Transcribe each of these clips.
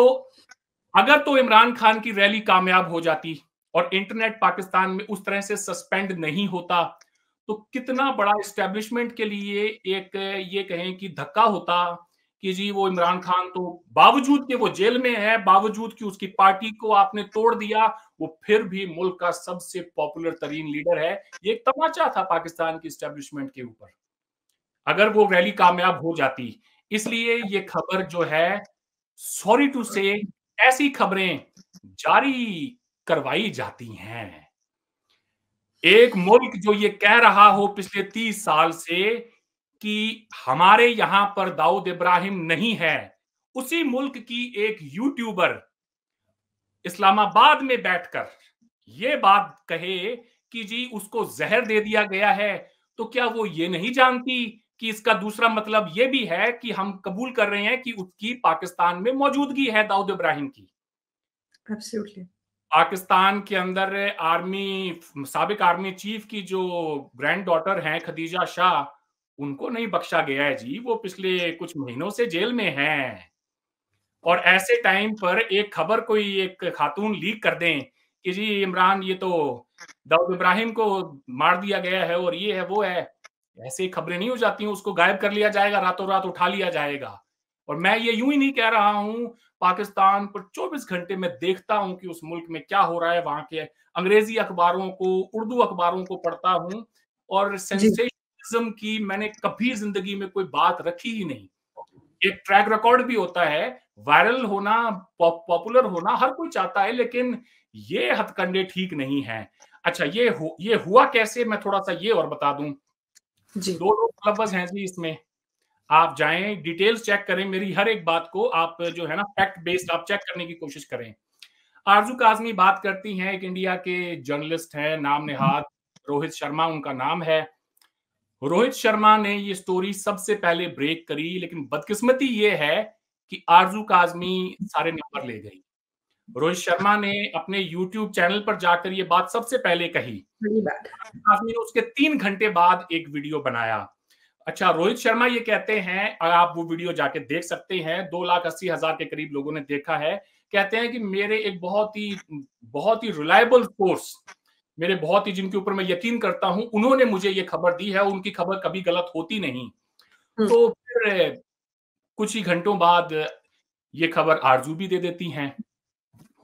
तो अगर तो इमरान खान की रैली कामयाब हो जाती और इंटरनेट पाकिस्तान में उस तरह से सस्पेंड नहीं होता तो कितना बड़ा एस्टेब्लिशमेंट के लिए एक ये कहें कि धक्का होता कि जी वो इमरान खान तो बावजूद के वो जेल में है बावजूद कि उसकी पार्टी को आपने तोड़ दिया वो फिर भी मुल्क का सबसे पॉपुलर तरीन लीडर है ये एक तमाचा था पाकिस्तान की इस्टेब्लिशमेंट के ऊपर अगर वो रैली कामयाब हो जाती इसलिए ये खबर जो है सॉरी टू हाँ। से ऐसी खबरें जारी करवाई जाती हैं एक मुल्क जो ये कह रहा हो पिछले तीस साल से कि हमारे यहां पर दाऊद इब्राहिम नहीं है उसी मुल्क की एक यूट्यूबर इस्लामाबाद में बैठकर ये बात कहे कि जी उसको जहर दे दिया गया है तो क्या वो ये नहीं जानती कि इसका दूसरा मतलब यह भी है कि हम कबूल कर रहे हैं कि उसकी पाकिस्तान में मौजूदगी है दाऊद इब्राहिम की Absolutely. पाकिस्तान के अंदर आर्मी सबक आर्मी चीफ की जो ग्रैंड डॉटर हैं खदीजा शाह उनको नहीं बख्शा गया है जी वो पिछले कुछ महीनों से जेल में हैं और ऐसे टाइम पर एक खबर कोई एक खातून लीक कर दें कि जी इमरान ये तो दाऊद इब्राहिम को मार दिया गया है और ये है वो है ऐसे खबरें नहीं हो जाती हैं उसको गायब कर लिया जाएगा रातों रात उठा लिया जाएगा और मैं ये यूं ही नहीं कह रहा हूं पाकिस्तान पर 24 घंटे में देखता हूं कि उस मुल्क में क्या हो रहा है वहां के अंग्रेजी अखबारों को उर्दू अखबारों को पढ़ता हूं और सेंसेशनलिज्म की मैंने कभी जिंदगी में कोई बात रखी ही नहीं एक ट्रैक रिकॉर्ड भी होता है वायरल होना पॉपुलर होना हर कोई चाहता है लेकिन ये हथकंडे ठीक नहीं है अच्छा ये हु, ये हुआ कैसे मैं थोड़ा सा ये और बता दूं जी दो दो क्लबर्स हैं जी इसमें आप जाएं डिटेल्स चेक करें मेरी हर एक बात को आप जो है ना फैक्ट बेस्ड आप चेक करने की कोशिश करें आरजू काजमी बात करती हैं एक इंडिया के जर्नलिस्ट हैं नाम हम्म। निहाद रोहित शर्मा उनका नाम है रोहित शर्मा ने ये स्टोरी सबसे पहले ब्रेक करी लेकिन बदकिस्मती ये है कि आरजू काजमी सारे नंबर ले गई रोहित शर्मा ने अपने यूट्यूब चैनल पर जाकर ये बात सबसे पहले कही ने उसके तीन घंटे बाद एक वीडियो बनाया अच्छा रोहित शर्मा ये कहते हैं अगर आप वो वीडियो जाके देख सकते हैं दो लाख अस्सी हजार के करीब लोगों ने देखा है कहते हैं कि मेरे एक बहुत ही बहुत ही रिलायबल सोर्स मेरे बहुत ही जिनके ऊपर मैं यकीन करता हूं उन्होंने मुझे ये खबर दी है उनकी खबर कभी गलत होती नहीं हम्म। तो फिर कुछ ही घंटों बाद ये खबर आरजू भी दे देती हैं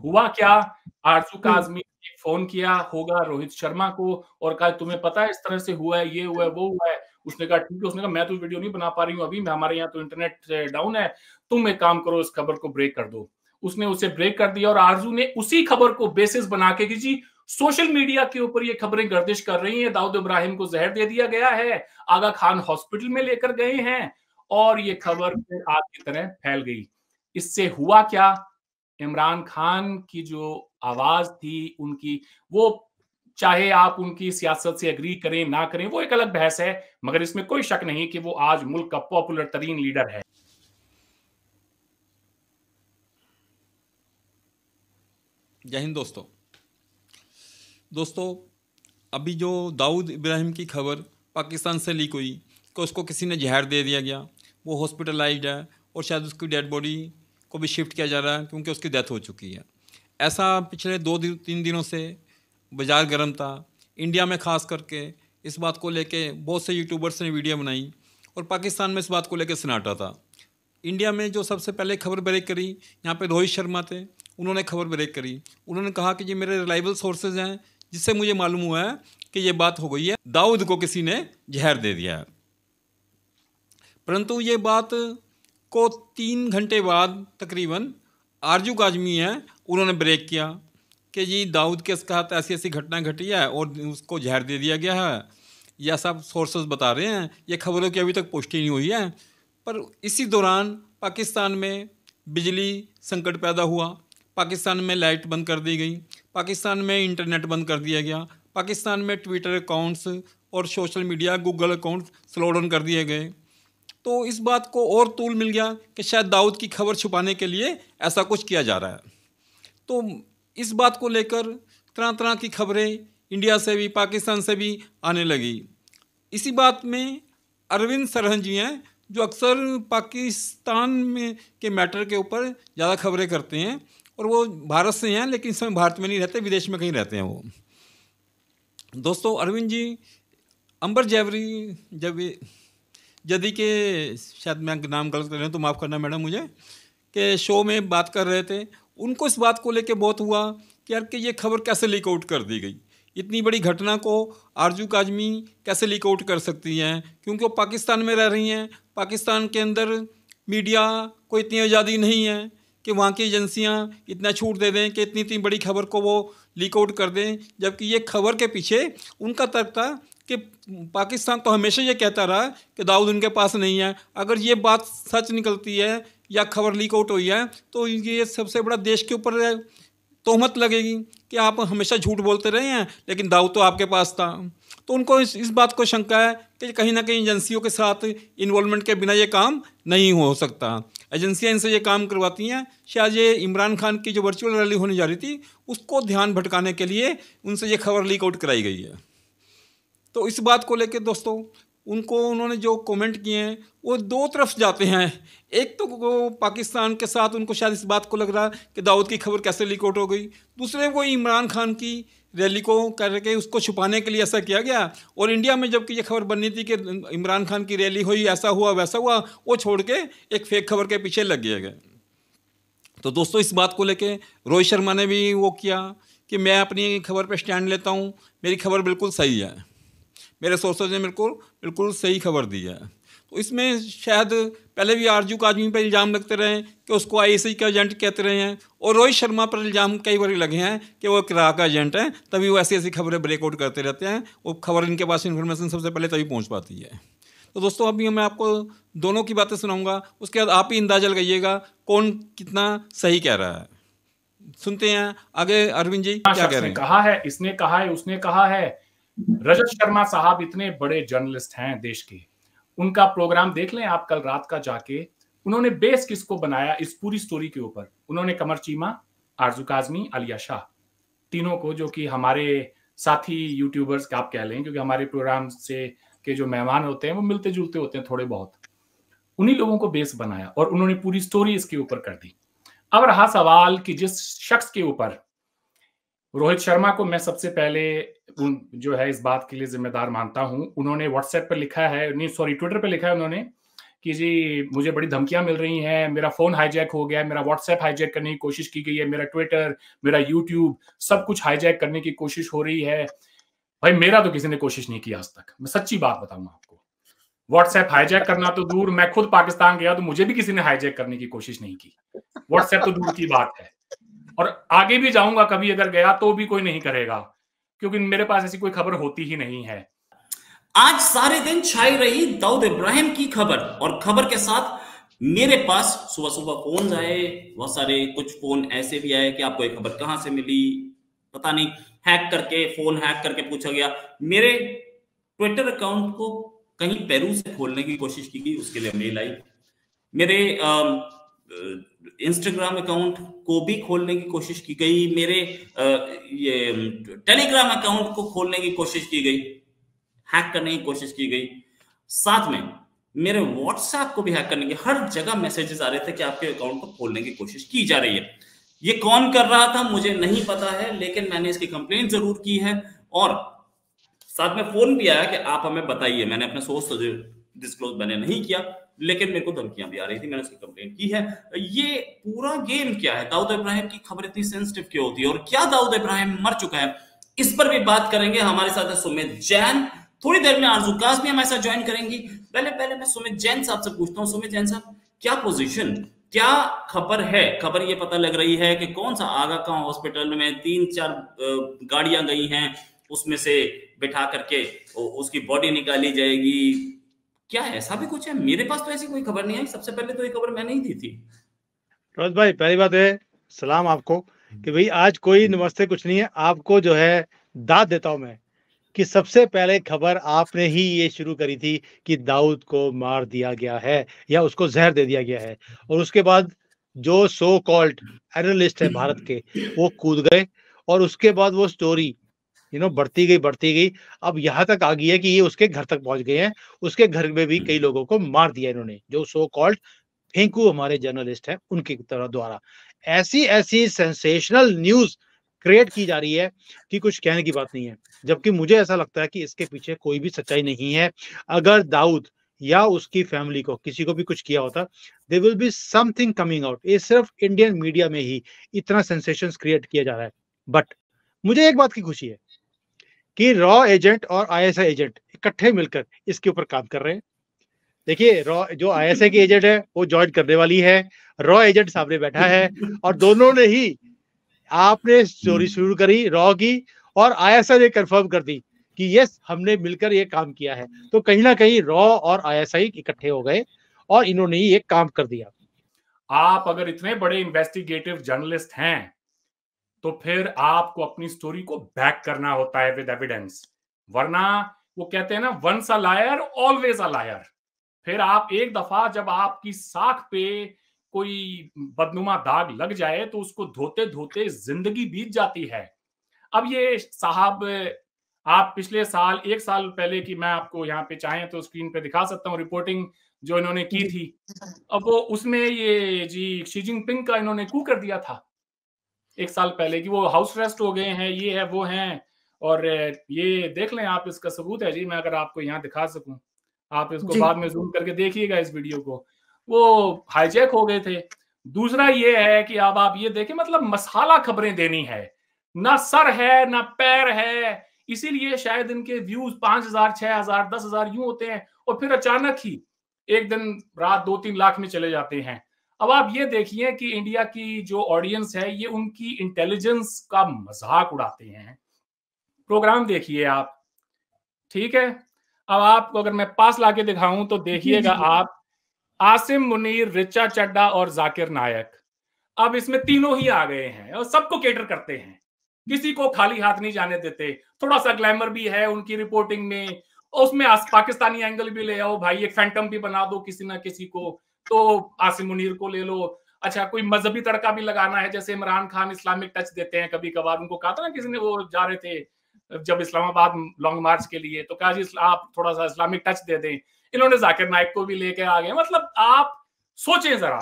हुआ क्या आरजू काजमी हम्म। ने फोन किया होगा रोहित शर्मा को और कहा तुम्हें पता है इस तरह से हुआ है ये हुआ है वो हुआ है उसने कहा ठीक है उसने कहा मैं तो वीडियो नहीं बना पा रही हूँ अभी मैं हमारे यहाँ तो इंटरनेट डाउन है तुम एक काम करो इस खबर को ब्रेक कर दो उसने उसे ब्रेक कर दिया और आरजू ने उसी खबर को बेसिस बना के कि जी सोशल मीडिया के ऊपर ये खबरें गर्दिश कर रही हैं दाऊद इब्राहिम को जहर दे दिया गया है आगा खान हॉस्पिटल में लेकर गए हैं और ये खबर हम्म। आज की तरह फैल गई इससे हुआ क्या इमरान खान की जो आवाज थी उनकी वो चाहे आप उनकी सियासत से अग्री करें ना करें वो एक अलग बहस है मगर इसमें कोई शक नहीं कि वो आज मुल्क का पॉपुलर तरीन लीडर है जय हिंद दोस्तों दोस्तों अभी जो दाऊद इब्राहिम की खबर पाकिस्तान से लीक हुई कि उसको किसी ने जहर दे दिया गया वो हॉस्पिटलाइज्ड है और शायद उसकी डेड बॉडी को भी शिफ्ट किया जा रहा है क्योंकि उसकी डेथ हो चुकी है ऐसा पिछले दो दिन तीन दिनों से बाजार गर्म था इंडिया में ख़ास करके इस बात को लेके बहुत से यूट्यूबर्स ने वीडियो बनाई और पाकिस्तान में इस बात को लेकर सन्नाटा था इंडिया में जो सबसे पहले खबर ब्रेक करी यहाँ पे रोहित शर्मा थे उन्होंने खबर ब्रेक करी उन्होंने कहा कि ये मेरे रिलायबल सोर्सेज हैं जिससे मुझे मालूम हुआ है कि ये बात हो गई है दाऊद को किसी ने जहर दे दिया है परंतु ये बात को तीन घंटे बाद तकरीबन आरजू काजमी है उन्होंने ब्रेक किया कि जी दाऊद के साथ ऐसी ऐसी घटना घटी है और उसको जहर दे दिया गया है यह सब सोर्सेज बता रहे हैं ये खबरों की अभी तक पुष्टि नहीं हुई है पर इसी दौरान पाकिस्तान में बिजली संकट पैदा हुआ पाकिस्तान में लाइट बंद कर दी गई पाकिस्तान में इंटरनेट बंद कर दिया गया पाकिस्तान में ट्विटर अकाउंट्स और social media Google accounts slow down कर दिए गए तो इस बात को और तूल मिल गया कि शायद दाऊद की खबर छुपाने के लिए ऐसा कुछ किया जा रहा है तो इस बात को लेकर तरह तरह की खबरें इंडिया से भी पाकिस्तान से भी आने लगी इसी बात में अरविंद सरहन जी हैं जो अक्सर पाकिस्तान में के मैटर के ऊपर ज़्यादा खबरें करते हैं और वो भारत से हैं लेकिन इस समय भारत में नहीं रहते विदेश में कहीं रहते हैं वो दोस्तों अरविंद जी अंबर जैवरी जब यदि के शायद मैं नाम गलत कर रहा हूँ तो माफ़ करना मैडम मुझे कि शो में बात कर रहे थे उनको इस बात को लेके बहुत हुआ कि यार कि ये खबर कैसे लीक आउट कर दी गई इतनी बड़ी घटना को आरजू काजमी कैसे लीक आउट कर सकती हैं क्योंकि वो पाकिस्तान में रह रही हैं पाकिस्तान के अंदर मीडिया को इतनी आज़ादी नहीं है कि वहाँ की एजेंसियाँ इतना छूट दे दें कि इतनी इतनी बड़ी खबर को वो लीक आउट कर दें जबकि ये खबर के पीछे उनका तर्क था कि पाकिस्तान तो हमेशा ये कहता रहा कि दाऊद उनके पास नहीं है अगर ये बात सच निकलती है या खबर लीक आउट हुई है तो ये सबसे बड़ा देश के ऊपर तोहमत लगेगी कि आप हमेशा झूठ बोलते रहे हैं लेकिन दाऊद तो आपके पास था तो उनको इस इस बात को शंका है कि कहीं ना कहीं एजेंसियों के साथ इन्वॉल्वमेंट के बिना ये काम नहीं हो सकता एजेंसियाँ इनसे ये काम करवाती हैं शायद ये इमरान खान की जो वर्चुअल रैली होने जा रही थी उसको ध्यान भटकाने के लिए उनसे ये खबर लीक आउट कराई गई है तो इस बात को लेकर दोस्तों उनको उन्होंने जो कमेंट किए हैं वो दो तरफ जाते हैं एक तो पाकिस्तान के साथ उनको शायद इस बात को लग रहा कि दाऊद की खबर कैसे लीकआउट हो गई दूसरे वो इमरान खान की रैली को करके उसको छुपाने के लिए ऐसा किया गया और इंडिया में जबकि ये खबर बननी थी कि इमरान खान की रैली हुई ऐसा हुआ वैसा हुआ वो छोड़ के एक फेक खबर के पीछे लग गए गए तो दोस्तों इस बात को लेके रोहित शर्मा ने भी वो किया कि मैं अपनी खबर पर स्टैंड लेता हूँ मेरी खबर बिल्कुल सही है मेरे सोर्सेज ने बिल्कुल बिल्कुल सही खबर दी है तो इसमें शायद पहले भी आरजू काजमी पर इल्ज़ाम लगते रहे हैं कि उसको आईएसआई का एजेंट कहते रहे हैं और रोहित शर्मा पर इल्ज़ाम कई बार लगे हैं कि वो किरा का एजेंट है तभी वो ऐसी ऐसी खबरें ब्रेकआउट करते रहते हैं वो खबर इनके पास इन्फॉर्मेशन सबसे पहले तभी पहुँच पाती है तो दोस्तों अभी मैं आपको दोनों की बातें सुनाऊँगा उसके बाद आप ही अंदाज़ा लगाइएगा कौन कितना सही कह रहा है सुनते हैं आगे अरविंद जी हाँ, क्या कह रहे हैं कहा है इसने कहा है उसने कहा है रजत शर्मा साहब इतने बड़े जर्नलिस्ट हैं देश के उनका प्रोग्राम देख लें आप कल रात का जाके उन्होंने बेस किसको बनाया इस पूरी स्टोरी के ऊपर उन्होंने कमर चीमा आरजू काजमी अलिया शाह तीनों को जो कि हमारे साथी यूट्यूबर्स आप कह लें क्योंकि हमारे प्रोग्राम से के जो मेहमान होते हैं वो मिलते जुलते होते हैं थोड़े बहुत उन्हीं लोगों को बेस बनाया और उन्होंने पूरी स्टोरी इसके ऊपर कर दी अब रहा सवाल कि जिस शख्स के ऊपर रोहित शर्मा को मैं सबसे पहले उन जो है इस बात के लिए जिम्मेदार मानता हूं उन्होंने व्हाट्सएप पर लिखा है नहीं सॉरी ट्विटर पर लिखा है उन्होंने कि जी मुझे बड़ी धमकियां मिल रही हैं मेरा फोन हाईजैक हो गया मेरा व्हाट्सएप हाईजैक करने की कोशिश की गई है मेरा ट्विटर मेरा यूट्यूब सब कुछ हाईजैक करने की कोशिश हो रही है भाई मेरा तो किसी ने कोशिश नहीं की आज तक मैं सच्ची बात बताऊंगा आपको व्हाट्सएप हाईजैक करना तो दूर मैं खुद पाकिस्तान गया तो मुझे भी किसी ने हाईजैक करने की कोशिश नहीं की व्हाट्सएप तो दूर की बात है और आगे भी जाऊंगा कभी अगर गया तो भी कोई नहीं करेगा क्योंकि मेरे पास ऐसी कोई खबर होती ही नहीं है आज सारे दिन छाई रही दाऊद इब्राहिम की खबर और खबर के साथ मेरे पास सुबह सुबह फोन आए बहुत सारे कुछ फोन ऐसे भी आए कि आपको एक खबर कहां से मिली पता नहीं हैक करके फोन हैक करके पूछा गया मेरे ट्विटर अकाउंट को कहीं पेरू से खोलने की कोशिश की गई उसके लिए मेल आई मेरे आ, इंस्टाग्राम अकाउंट को भी खोलने की कोशिश की गई मेरे ये टेलीग्राम अकाउंट को खोलने की कोशिश की गई हैक करने की कोशिश की गई साथ में मेरे व्हाट्सएप को भी हैक करने की हर जगह मैसेजेस आ रहे थे कि आपके अकाउंट को खोलने की कोशिश की जा रही है ये कौन कर रहा था मुझे नहीं पता है लेकिन मैंने इसकी कंप्लेन जरूर की है और साथ में फोन भी आया कि आप हमें बताइए मैंने अपने सोर्स डिस्क्लोज मैंने नहीं किया लेकिन मेरे को धमकियां भी आ रही थी मैंने उसकी कंप्लेन की है ये पूरा गेम क्या है दाऊद इब्राहिम की खबर इतनी सेंसिटिव क्यों होती है और क्या दाऊद इब्राहिम मर चुका है इस पर भी बात करेंगे हमारे साथ है सुमित जैन थोड़ी देर में आरजू कास भी हमारे साथ ज्वाइन करेंगी पहले पहले मैं सुमित जैन साहब से पूछता हूँ सुमित जैन साहब क्या पोजिशन क्या खबर है खबर ये पता लग रही है कि कौन सा आगा का हॉस्पिटल में तीन चार गाड़ियां गई हैं उसमें से बिठा करके उसकी बॉडी निकाली जाएगी क्या ऐसा भी कुछ है मेरे पास तो ऐसी कोई खबर नहीं आई सबसे पहले तो ये खबर मैंने ही दी थी रोज भाई पहली बात है सलाम आपको कि भाई आज कोई नमस्ते कुछ नहीं है आपको जो है दाद देता हूं मैं कि सबसे पहले खबर आपने ही ये शुरू करी थी कि दाऊद को मार दिया गया है या उसको जहर दे दिया गया है और उसके बाद जो सो कॉल्ड एनालिस्ट है भारत के वो कूद गए और उसके बाद वो स्टोरी यू नो बढ़ती गई बढ़ती गई अब यहाँ तक आ गई है कि ये उसके घर तक पहुंच गए हैं उसके घर में भी कई लोगों को मार दिया इन्होंने जो सो कॉल्ड फेंकू हमारे जर्नलिस्ट है उनके तरह द्वारा ऐसी ऐसी सेंसेशनल न्यूज क्रिएट की जा रही है कि कुछ कहने की बात नहीं है जबकि मुझे ऐसा लगता है कि इसके पीछे कोई भी सच्चाई नहीं है अगर दाऊद या उसकी फैमिली को किसी को भी कुछ किया होता they will be something coming out ये सिर्फ इंडियन मीडिया में ही इतना सेंसेशन क्रिएट किया जा रहा है बट मुझे एक बात की खुशी है कि रॉ एजेंट और आईएसआई एजेंट इकट्ठे मिलकर इसके ऊपर काम कर रहे हैं देखिए रॉ जो आईएसआई की एजेंट है वो ज्वाइन करने वाली है रॉ एजेंट सामने बैठा है और दोनों ने ही आपने स्टोरी शुरू करी रॉ की और आईएसआई ने कंफर्म कर दी कि यस हमने मिलकर ये काम किया है तो कहीं ना कहीं रॉ और आईएसआई इकट्ठे हो गए और इन्होंने ये काम कर दिया आप अगर इतने बड़े इन्वेस्टिगेटिव जर्नलिस्ट हैं तो फिर आपको अपनी स्टोरी को बैक करना होता है विद एविडेंस वरना वो कहते हैं ना once a liar always a liar फिर आप एक दफा जब आपकी साख पे कोई बदनुमा दाग लग जाए तो उसको धोते धोते जिंदगी बीत जाती है अब ये साहब आप पिछले साल एक साल पहले की मैं आपको यहाँ पे चाहे तो स्क्रीन पे दिखा सकता हूँ रिपोर्टिंग जो इन्होंने की थी अब वो उसमें ये जी शी जिनपिंग का इन्होंने कू कर दिया था एक साल पहले कि वो हाउस रेस्ट हो गए हैं ये है वो हैं और ये देख लें आप इसका सबूत है जी मैं अगर आपको यहाँ दिखा सकूं आप इसको बाद में जूम करके देखिएगा इस वीडियो को वो हाईजेक हो गए थे दूसरा ये है कि अब आप ये देखें मतलब मसाला खबरें देनी है ना सर है ना पैर है इसीलिए शायद इनके व्यूज पांच हजार छह हजार दस हजार यूं होते हैं और फिर अचानक ही एक दिन रात दो तीन लाख में चले जाते हैं अब आप ये देखिए कि इंडिया की जो ऑडियंस है ये उनकी इंटेलिजेंस का मजाक उड़ाते हैं प्रोग्राम देखिए आप ठीक है अब आपको अगर मैं पास लाके दिखाऊं तो देखिएगा आप आसिम मुनीर रिचा चड्डा और जाकिर नायक अब इसमें तीनों ही आ गए हैं और सबको केटर करते हैं किसी को खाली हाथ नहीं जाने देते थोड़ा सा ग्लैमर भी है उनकी रिपोर्टिंग में उसमें पाकिस्तानी एंगल भी ले आओ भाई एक फैंटम भी बना दो किसी ना किसी को तो आसिम मुनीर को ले लो अच्छा कोई मजहबी तड़का भी लगाना है जैसे इमरान खान इस्लामिक टच देते हैं कभी कभार उनको कहा था ना किसी ने वो जा रहे थे जब इस्लामाबाद लॉन्ग मार्च के लिए तो कहा जी आप थोड़ा सा इस्लामिक टच दे दें इन्होंने जाकिर नायक को भी लेके आ गए मतलब आप सोचें जरा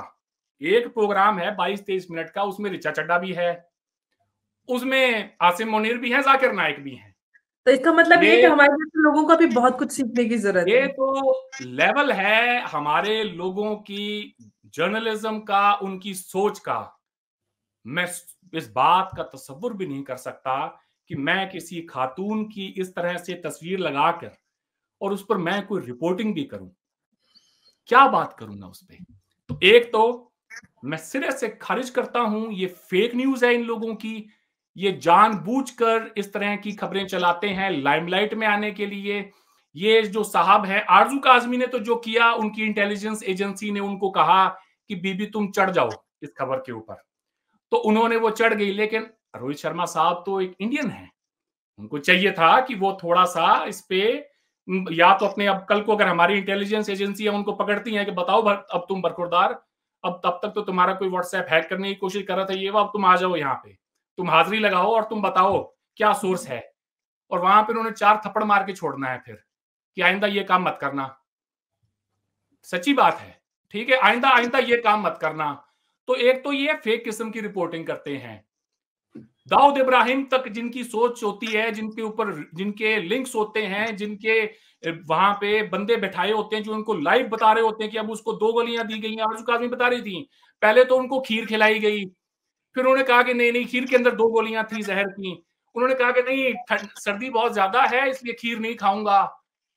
एक प्रोग्राम है बाईस तेईस मिनट का उसमें रिचा चड्डा भी है उसमें आसिम मुनीर भी है जाकिर नायक भी है तो इसका मतलब ये ये कि हमारे जैसे लोगों को भी बहुत कुछ सीखने की जरूरत है ये तो लेवल है हमारे लोगों की जर्नलिज्म का उनकी सोच का मैं इस बात का तस्वुर भी नहीं कर सकता कि मैं किसी खातून की इस तरह से तस्वीर लगाकर और उस पर मैं कोई रिपोर्टिंग भी करूं क्या बात करूं ना उस पर तो एक तो मैं सिरे से खारिज करता हूं ये फेक न्यूज है इन लोगों की ये जानबूझकर इस तरह की खबरें चलाते हैं लाइमलाइट में आने के लिए ये जो साहब है आरजू काजमी ने तो जो किया उनकी इंटेलिजेंस एजेंसी ने उनको कहा कि बीबी तुम चढ़ जाओ इस खबर के ऊपर तो उन्होंने वो चढ़ गई लेकिन रोहित शर्मा साहब तो एक इंडियन है उनको चाहिए था कि वो थोड़ा सा इस पे या तो अपने अब कल को अगर हमारी इंटेलिजेंस एजेंसी है उनको पकड़ती है कि बताओ अब तुम बरखुरदार अब तब तक तो तुम्हारा कोई व्हाट्सएप हैक करने की कोशिश कर रहा था ये वो अब तुम आ जाओ यहाँ पे तुम हाजिरी लगाओ और तुम बताओ क्या सोर्स है और वहां पर उन्होंने चार थप्पड़ मार के छोड़ना है फिर कि आइंदा ये काम मत करना सच्ची बात है ठीक है आइंदा आइंदा ये काम मत करना तो एक तो ये फेक किस्म की रिपोर्टिंग करते हैं दाऊद इब्राहिम तक जिनकी सोच होती है जिनके ऊपर जिनके लिंक्स होते हैं जिनके वहां पे बंदे बैठाए होते हैं जो उनको लाइव बता रहे होते हैं कि अब उसको दो गलियां दी गई हैं उसको आदमी बता रही थी पहले तो उनको खीर खिलाई गई फिर उन्होंने कहा कि नहीं नहीं खीर के अंदर दो गोलियां थी जहर की उन्होंने कहा कि नहीं सर्दी बहुत ज्यादा है इसलिए खीर नहीं खाऊंगा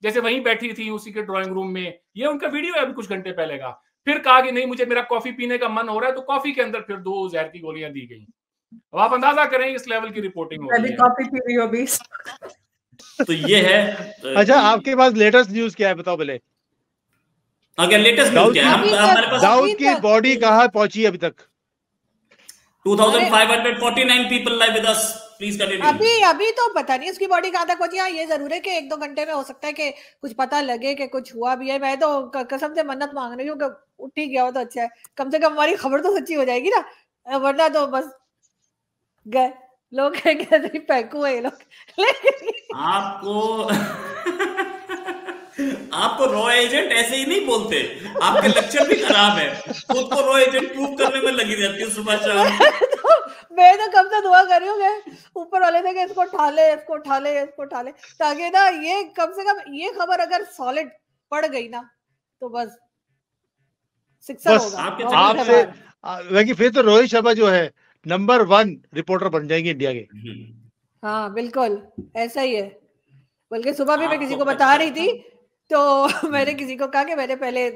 जैसे वहीं बैठी थी उसी के ड्राइंग रूम में ये उनका वीडियो है अभी कुछ घंटे पहले का फिर कहा कि नहीं मुझे मेरा कॉफी पीने का मन हो रहा है तो कॉफी के अंदर फिर दो जहर की गोलियां दी गई अब आप अंदाजा करें इस लेवल की रिपोर्टिंग हो रही है कॉफी पी रही हो अभी तो ये है अच्छा आपके पास लेटेस्ट न्यूज क्या है बताओ पहले अगर लेटेस्ट न्यूज क्या है हमारे पास दाऊद की बॉडी कहा पहुंची अभी तक 2549 people live with us please continue अभी अभी तो पता नहीं उसकी बॉडी कहां तक पहुंची हाँ ये जरूर है कि एक दो घंटे में हो सकता है कि कुछ पता लगे कि कुछ हुआ भी है मैं तो कसम से मन्नत मांग रही हूं कि उठ ही गया हो तो अच्छा है कम से कम हमारी खबर तो सच्ची हो जाएगी ना वरना तो बस गए लोग कहेंगे कहते पैकू है ये लोग आपको आपको रो एजेंट ऐसे ही नहीं बोलते आपके लक्षण भी खराब है खुद को रो एजेंट प्रूव करने में लगी रहती हूँ सुबह शाम मैं तो कब से दुआ कर रही हूँ ऊपर वाले से इसको उठा ले इसको उठा ले इसको उठा ले ताकि ना ये कम से कम ये खबर अगर सॉलिड पड़ गई ना तो बस सिक्सर होगा आपसे आप फिर तो रोहित शर्मा जो है नंबर वन रिपोर्टर बन जाएंगे इंडिया के हम्म। हाँ बिल्कुल ऐसा ही है बल्कि सुबह भी मैं किसी को बता रही थी तो मैंने हम्म। किसी को कहा कि मैंने पहले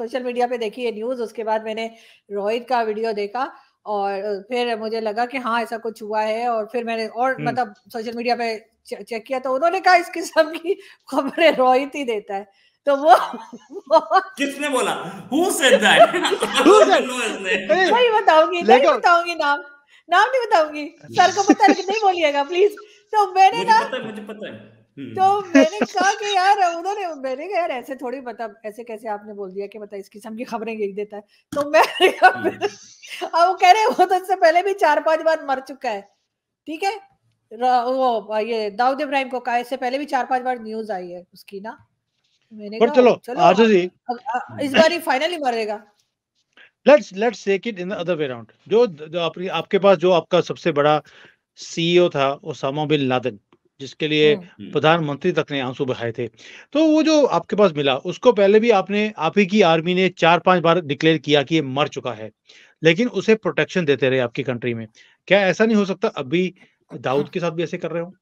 सोशल मीडिया पे देखी है न्यूज़ उसके बाद मैंने रोहित का वीडियो देखा और फिर मुझे लगा कि हाँ ऐसा कुछ हुआ है और फिर मैंने और हम्म। मतलब सोशल मीडिया पे चेक किया तो उन्होंने कहा इस किस्म की खबरें रोहित ही देता है तो वो, किसने बोला who said that who said नहीं बताऊंगी नहीं बताऊंगी नाम नाम नहीं बताऊंगी सर को पता नहीं बोलिएगा प्लीज तो मैंने ना मुझे पता है हम्म। तो मैंने कहा कि यार उन्होंने मैंने कहा यार ऐसे थोड़ी मतलब ऐसे कैसे आपने बोल दिया कि मतलब इस किस्म की खबरें देख देता है तो मैं हम्म। अब वो कह रहे वो तो इससे पहले भी चार पांच बार मर चुका है ठीक है वो ये दाऊद इब्राहिम को कहा इससे पहले भी चार पांच बार न्यूज आई है उसकी ना मैंने पर चलो चलो जी इस बार ही फाइनली मरेगा let's let's take it in other way around जो, जो आप, आपके पास जो आपका सबसे बड़ा सीईओ e था ओसामा बिन लादेन जिसके लिए प्रधानमंत्री तक ने आंसू बहाए थे तो वो जो आपके पास मिला उसको पहले भी आपने आप ही की आर्मी ने चार पांच बार डिक्लेयर किया कि ये मर चुका है लेकिन उसे प्रोटेक्शन देते रहे आपकी कंट्री में क्या ऐसा नहीं हो सकता अभी दाऊद के साथ भी ऐसे कर रहे हो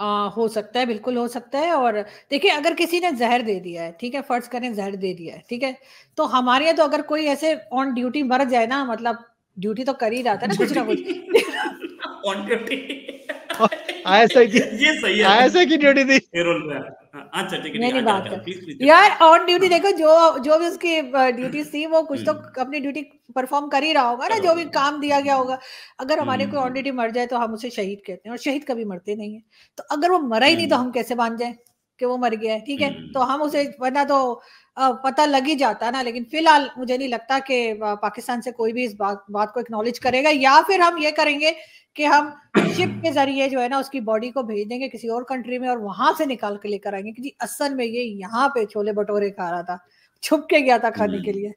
आ, हो सकता है बिल्कुल हो सकता है और देखिए अगर किसी ने जहर दे दिया है ठीक है फर्ज करें जहर दे दिया है ठीक है तो हमारे यहाँ तो अगर कोई ऐसे ऑन ड्यूटी मर जाए ना मतलब ड्यूटी तो कर ही रहा था ना कुछ ना कुछ ऑन ड्यूटी की ये सही है की ड्यूटी थी ये रोल हाँ, अच्छा ठीक है बात है यार ऑन ड्यूटी देखो जो जो भी उसकी ड्यूटी uh, थी वो कुछ तो हम्म। अपनी ड्यूटी परफॉर्म कर ही रहा होगा ना जो भी काम दिया गया होगा अगर हमारे हम्म। कोई ऑन ड्यूटी मर जाए तो हम उसे शहीद कहते हैं और शहीद कभी मरते नहीं है तो अगर वो मरा ही नहीं तो हम्म। हम कैसे मान जाए कि वो मर गया है ठीक है तो हम उसे वरना तो पता लग ही जाता ना लेकिन फिलहाल मुझे नहीं लगता कि पाकिस्तान से कोई भी इस बात बात को एक्नोलेज करेगा या फिर हम ये करेंगे कि हम शिप के जरिए जो है ना उसकी बॉडी को भेज देंगे किसी और कंट्री में और वहां से निकाल के लेकर आएंगे कि जी असल में ये यहाँ पे छोले भटोरे खा रहा था छुप के गया था खाने के हम्म। लिए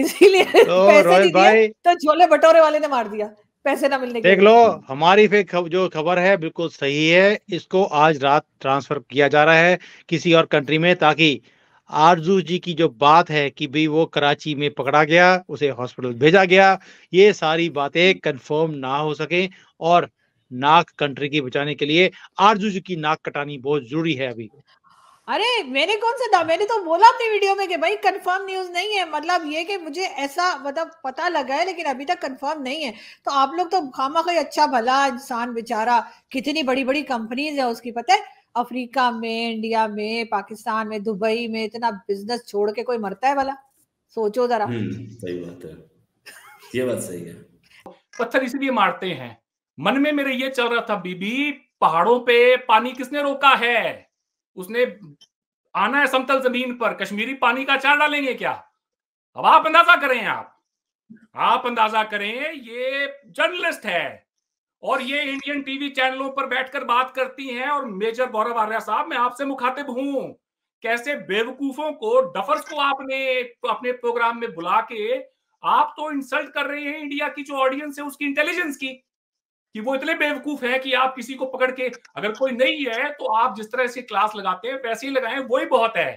इसीलिए तो तो छोले भटोरे वाले ने मार दिया पैसे ना मिलने देख लो हमारी फिर खब, जो खबर है बिल्कुल सही है इसको आज रात ट्रांसफर किया जा रहा है किसी और कंट्री में ताकि आरजू जी की जो बात है कि भी वो कराची में पकड़ा गया उसे हॉस्पिटल भेजा गया ये सारी बातें कंफर्म ना हो सके और नाक कंट्री की बचाने के लिए आरजू की नाक कटानी बहुत जरूरी है अभी अरे मैंने कौन से था मैंने तो बोला अपनी वीडियो में कि भाई कंफर्म न्यूज नहीं है मतलब ये कि मुझे ऐसा मतलब पता लगा है लेकिन अभी तक कंफर्म नहीं है तो आप लोग तो खामा खाई अच्छा भला इंसान बेचारा कितनी बड़ी बड़ी कंपनीज है उसकी पता है अफ्रीका में इंडिया में पाकिस्तान में दुबई में इतना बिजनेस छोड़ के कोई मरता है भला सोचो जरा हम्म, सही बात है ये बात सही है पत्थर इसलिए मारते हैं मन में मेरे ये चल रहा था बीबी पहाड़ों पे पानी किसने रोका है उसने आना है समतल जमीन पर कश्मीरी पानी का चार डालेंगे क्या अब आप अंदाजा करें आप आप अंदाजा करें ये जर्नलिस्ट है और ये इंडियन टीवी चैनलों पर बैठकर बात करती हैं और मेजर गौरव आर्या साहब मैं आपसे मुखातिब हूं कैसे बेवकूफों को डफर्स को आपने अपने प्रोग्राम में बुला के आप तो इंसल्ट कर रहे हैं इंडिया की जो ऑडियंस है उसकी इंटेलिजेंस की कि वो इतने बेवकूफ है कि आप किसी को पकड़ के अगर कोई नहीं है तो आप जिस तरह से क्लास लगाते हैं वैसे ही लगाएं वही बहुत है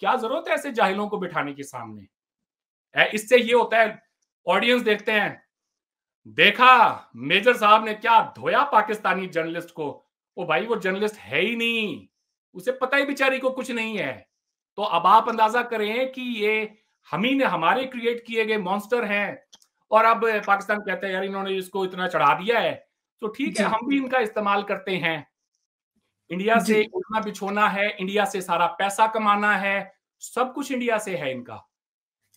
क्या जरूरत है ऐसे जाहिलों को बिठाने के सामने इससे ये होता है ऑडियंस देखते हैं देखा मेजर साहब ने क्या धोया पाकिस्तानी जर्नलिस्ट को ओ भाई वो जर्नलिस्ट है ही नहीं उसे पता ही बेचारी को कुछ नहीं है तो अब आप अंदाजा करें कि ये हम ही ने हमारे क्रिएट किए गए मॉन्स्टर हैं और अब पाकिस्तान कहते हैं यार इन्होंने इसको इतना चढ़ा दिया है तो ठीक है हम भी इनका इस्तेमाल करते हैं इंडिया से उड़ना बिछोना है इंडिया से सारा पैसा कमाना है सब कुछ इंडिया से है इनका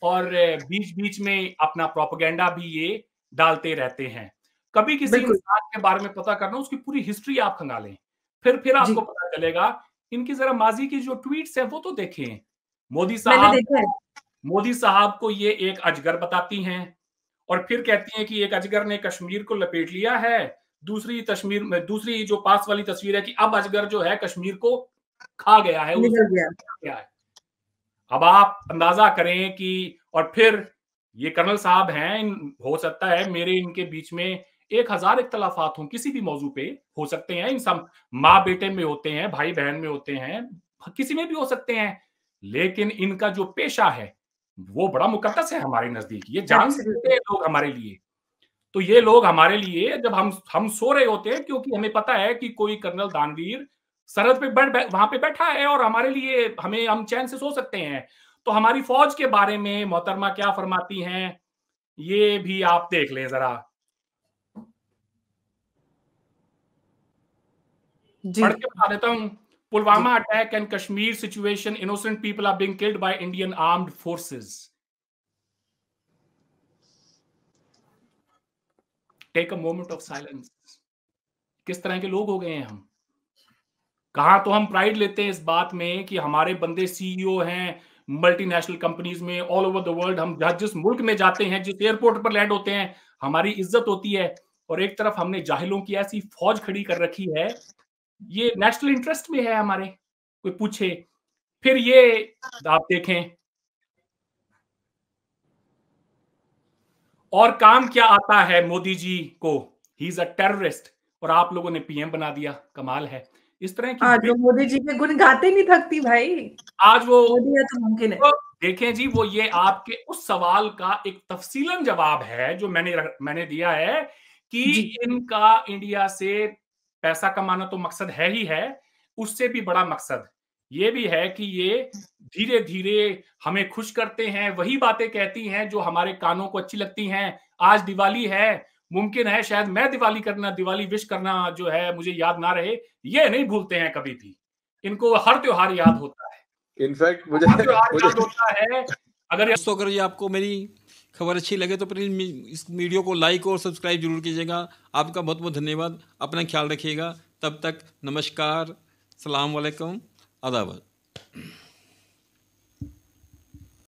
और बीच बीच में अपना प्रोपोगेंडा भी ये डालते रहते हैं कभी किसी इंसान के बारे में पता करना उसकी पूरी हिस्ट्री आप खंगालें फिर फिर आपको पता चलेगा इनकी जरा माजी की जो ट्वीट्स है वो तो देखें मोदी साहब मोदी साहब को ये एक अजगर बताती हैं और फिर कहती हैं कि एक अजगर ने कश्मीर को लपेट लिया है दूसरी तस्वीर दूसरी जो पास वाली तस्वीर है कि अब अजगर जो है कश्मीर को खा गया है गया।, है अब आप अंदाजा करें कि और फिर ये कर्नल साहब हैं हो सकता है मेरे इनके बीच में एक हजार इख्तलाफात हों किसी भी मौजू पे हो सकते हैं सब माँ बेटे में होते हैं भाई बहन में होते हैं किसी में भी हो सकते हैं लेकिन इनका जो पेशा है वो बड़ा मुकदस है हमारे नजदीक ये जान से देते हैं लोग हमारे लिए तो ये लोग हमारे लिए जब हम हम सो रहे होते हैं क्योंकि हमें पता है कि कोई कर्नल दानवीर सरहद पे बैठ वहां पे बैठा है और हमारे लिए हमें हम चैन से सो सकते हैं तो हमारी फौज के बारे में मोहतरमा क्या फरमाती हैं ये भी आप देख लें जरा पढ़ के बता देता हूं Pulwama attack and Kashmir situation, innocent people are being killed by Indian armed forces. Take a moment of silence किस तरह के लोग हो गए हैं हम कहा तो हम प्राइड लेते हैं इस बात में कि हमारे बंदे सीईओ e हैं मल्टीनेशनल कंपनीज में ऑल ओवर द वर्ल्ड हम जहां जिस मुल्क में जाते हैं जिस एयरपोर्ट पर लैंड होते हैं हमारी इज्जत होती है और एक तरफ हमने जाहिलों की ऐसी फौज खड़ी कर रखी है ये नेशनल इंटरेस्ट में है हमारे कोई पूछे फिर ये आप देखें और काम क्या आता है मोदी जी को ही इज अ टेररिस्ट और आप लोगों ने पीएम बना दिया कमाल है इस तरह की आज हाँ, मोदी जी के गुण गाते नहीं थकती भाई आज वो मोदी तो मुमकिन है देखें जी वो ये आपके उस सवाल का एक तफसीलन जवाब है जो मैंने मैंने दिया है कि इनका इंडिया से पैसा कमाना तो मकसद है ही है उससे भी बड़ा मकसद ये भी है कि ये धीरे धीरे हमें खुश करते हैं वही बातें कहती हैं जो हमारे कानों को अच्छी लगती हैं आज दिवाली है मुमकिन है शायद मैं दिवाली करना दिवाली विश करना जो है मुझे याद ना रहे ये नहीं भूलते हैं कभी भी इनको हर त्योहार याद होता है इनफैक्ट मुझे मुझे त्योहार याद होता है अगर तो अगर ये आपको मेरी खबर अच्छी लगे तो प्लीज़ इस वीडियो को लाइक और सब्सक्राइब जरूर कीजिएगा आपका बहुत बहुत धन्यवाद अपना ख्याल रखिएगा तब तक नमस्कार सलाम वालेकुम